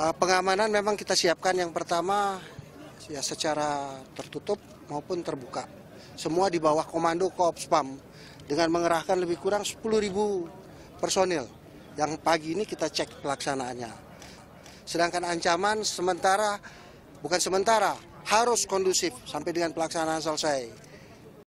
Eh, pengamanan memang kita siapkan yang pertama ya secara tertutup maupun terbuka. Semua di bawah komando Pam dengan mengerahkan lebih kurang 10.000 personil yang pagi ini kita cek pelaksanaannya. Sedangkan ancaman sementara bukan sementara harus kondusif sampai dengan pelaksanaan selesai.